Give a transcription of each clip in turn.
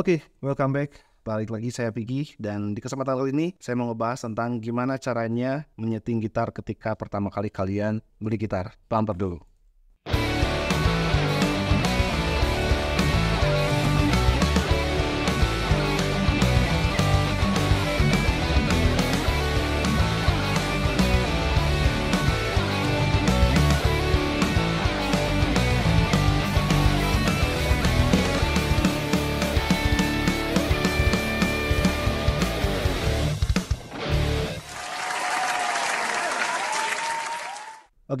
Oke, okay, welcome back. Balik lagi saya Vicky dan di kesempatan kali ini saya mau ngebahas tentang gimana caranya menyeting gitar ketika pertama kali kalian beli gitar. Pamper dulu.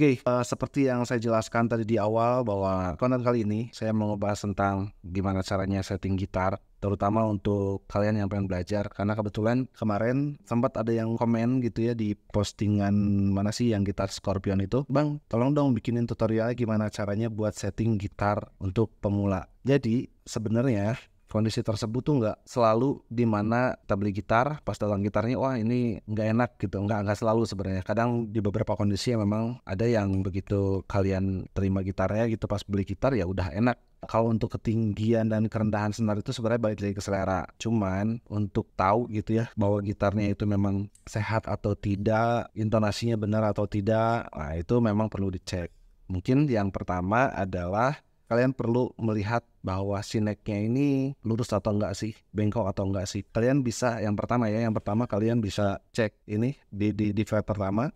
Oke, okay, uh, eh, seperti yang saya jelaskan tadi di awal bahwa konten kali ini saya mau ngebahas tentang gimana caranya setting gitar terutama untuk kalian yang pengen belajar karena kebetulan kemarin sempat ada yang komen gitu ya di postingan mana sih yang gitar Scorpion itu Bang tolong dong bikinin tutorial gimana caranya buat setting gitar untuk pemula jadi sebenarnya kondisi tersebut tuh nggak selalu di mana kita beli gitar pas datang gitarnya wah ini nggak enak gitu nggak nggak selalu sebenarnya kadang di beberapa kondisi ya memang ada yang begitu kalian terima gitarnya gitu pas beli gitar ya udah enak kalau untuk ketinggian dan kerendahan senar itu sebenarnya balik lagi ke selera. Cuman untuk tahu gitu ya bahwa gitarnya itu memang sehat atau tidak, intonasinya benar atau tidak, nah itu memang perlu dicek. Mungkin yang pertama adalah kalian perlu melihat bahwa sineknya ini lurus atau enggak sih, bengkok atau enggak sih. Kalian bisa yang pertama ya, yang pertama kalian bisa cek ini di di, di fret pertama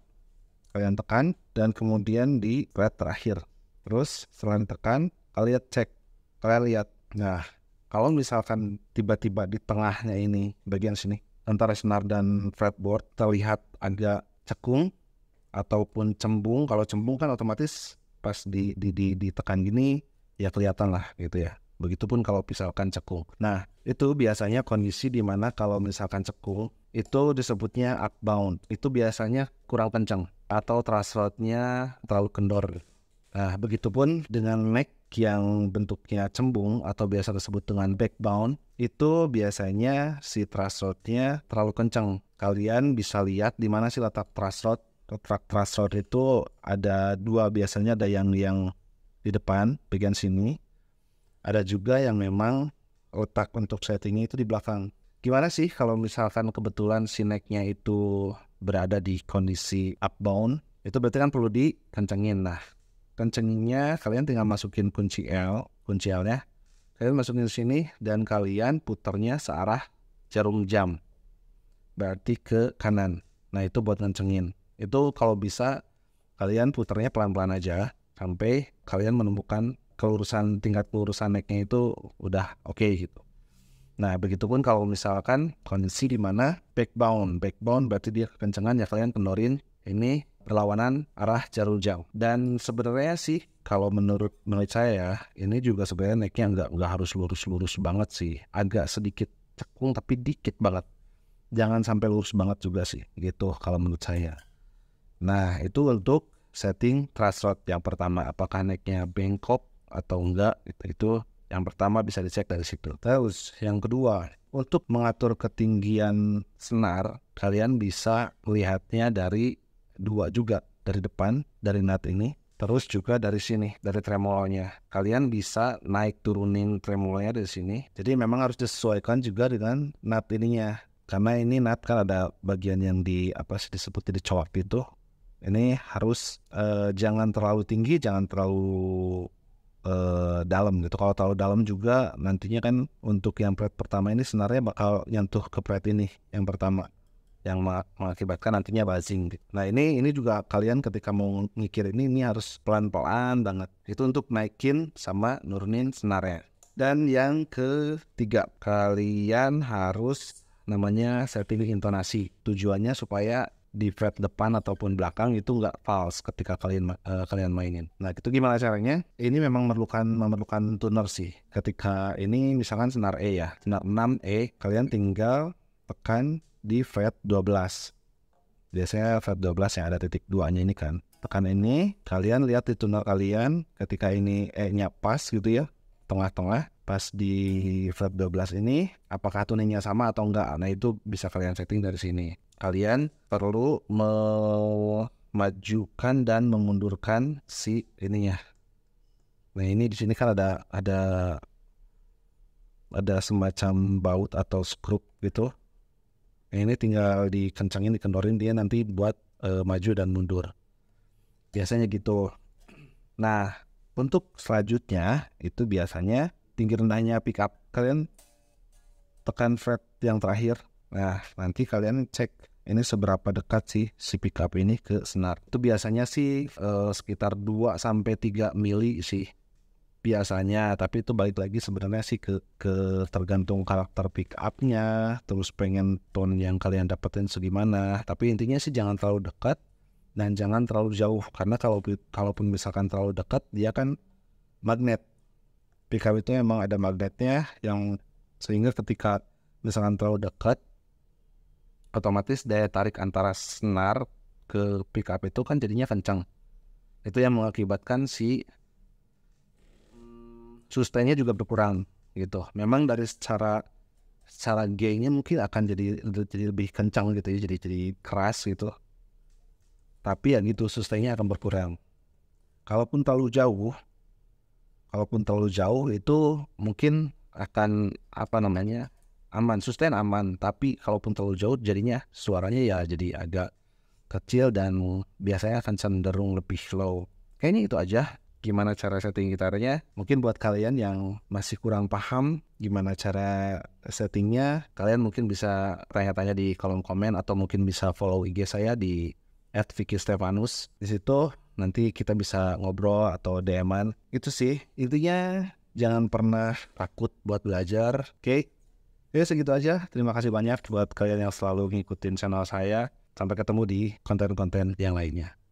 kalian tekan dan kemudian di fret terakhir. Terus selain tekan, kalian cek, kalian lihat. Nah, kalau misalkan tiba-tiba di tengahnya ini bagian sini antara senar dan fretboard terlihat agak cekung ataupun cembung. Kalau cembung kan otomatis pas di di di tekan gini ya kelihatan lah gitu ya. Begitupun kalau misalkan cekung. Nah, itu biasanya kondisi di mana kalau misalkan cekung itu disebutnya upbound. Itu biasanya kurang kencang atau thrust terlalu kendor. Nah, begitupun dengan neck yang bentuknya cembung atau biasa disebut dengan backbound itu biasanya si thrust terlalu kencang. Kalian bisa lihat di mana sih letak thrust rod. Letak thrust itu ada dua biasanya ada yang yang di depan bagian sini. Ada juga yang memang letak untuk settingnya itu di belakang. Gimana sih kalau misalkan kebetulan si necknya itu berada di kondisi upbound, itu berarti kan perlu dikencengin. Nah, kencenginnya kalian tinggal masukin kunci L, kunci L-nya. Kalian masukin sini dan kalian putarnya searah jarum jam. Berarti ke kanan. Nah, itu buat kencengin. Itu kalau bisa kalian putarnya pelan-pelan aja sampai kalian menemukan kelurusan tingkat kelurusan naiknya itu udah oke okay, gitu. Nah, begitupun kalau misalkan kondisi di mana backbone, backbound berarti dia kekencengan ya kalian kendorin ini perlawanan arah jarum jauh. Dan sebenarnya sih kalau menurut menurut saya ya, ini juga sebenarnya naiknya nggak nggak harus lurus-lurus banget sih, agak sedikit cekung tapi dikit banget. Jangan sampai lurus banget juga sih, gitu kalau menurut saya. Nah, itu untuk setting trust yang pertama apakah naiknya bengkok atau enggak itu, itu yang pertama bisa dicek dari situ. Terus yang kedua untuk mengatur ketinggian senar kalian bisa melihatnya dari dua juga dari depan dari nut ini Terus juga dari sini, dari tremolonya. Kalian bisa naik turunin tremolonya dari sini. Jadi memang harus disesuaikan juga dengan nut ininya. Karena ini nut kan ada bagian yang di apa sih disebut di cowok itu ini harus uh, jangan terlalu tinggi jangan terlalu uh, dalam gitu kalau terlalu dalam juga nantinya kan untuk yang pret pertama ini sebenarnya bakal nyentuh ke pret ini yang pertama yang mengakibatkan nantinya buzzing. Gitu. Nah ini ini juga kalian ketika mau ngikir ini ini harus pelan-pelan banget. Itu untuk naikin sama nurunin senarnya. Dan yang ketiga kalian harus namanya setting intonasi. Tujuannya supaya di fret depan ataupun belakang itu nggak false ketika kalian uh, kalian mainin. Nah itu gimana caranya? Ini memang memerlukan memerlukan tuner sih. Ketika ini misalkan senar E ya, senar 6 E, kalian tinggal tekan di fret 12. Biasanya fret 12 yang ada titik duanya ini kan. Tekan ini, kalian lihat di tuner kalian ketika ini E-nya pas gitu ya, tengah-tengah pas di fret 12 ini apakah tuningnya sama atau enggak nah itu bisa kalian setting dari sini kalian perlu memajukan dan mengundurkan si ini ya. Nah ini di sini kan ada ada ada semacam baut atau skrup gitu. Nah, ini tinggal dikencangin, dikendorin dia nanti buat uh, maju dan mundur. Biasanya gitu. Nah untuk selanjutnya itu biasanya tinggi rendahnya pickup kalian tekan fret yang terakhir Nah, nanti kalian cek ini seberapa dekat sih si pickup ini ke senar. Itu biasanya sih eh, sekitar 2 sampai 3 mili sih biasanya, tapi itu balik lagi sebenarnya sih ke ke tergantung karakter pickupnya, terus pengen tone yang kalian dapetin segimana. Tapi intinya sih jangan terlalu dekat dan jangan terlalu jauh karena kalau kalaupun misalkan terlalu dekat dia kan magnet. Pickup itu emang ada magnetnya yang sehingga ketika misalkan terlalu dekat otomatis daya tarik antara senar ke pickup itu kan jadinya kencang. Itu yang mengakibatkan si sustainnya juga berkurang gitu. Memang dari secara secara gainnya mungkin akan jadi jadi lebih kencang gitu ya, jadi jadi keras gitu. Tapi yang itu sustainnya akan berkurang. Kalaupun terlalu jauh, kalaupun terlalu jauh itu mungkin akan apa namanya aman sustain aman tapi kalaupun terlalu jauh jadinya suaranya ya jadi agak kecil dan biasanya akan cenderung lebih slow kayaknya itu aja gimana cara setting gitarnya mungkin buat kalian yang masih kurang paham gimana cara settingnya kalian mungkin bisa tanya-tanya di kolom komen atau mungkin bisa follow IG saya di @vicky_stefanus di situ nanti kita bisa ngobrol atau DM-an itu sih intinya jangan pernah takut buat belajar oke okay? Ya segitu aja. Terima kasih banyak buat kalian yang selalu ngikutin channel saya. Sampai ketemu di konten-konten yang lainnya.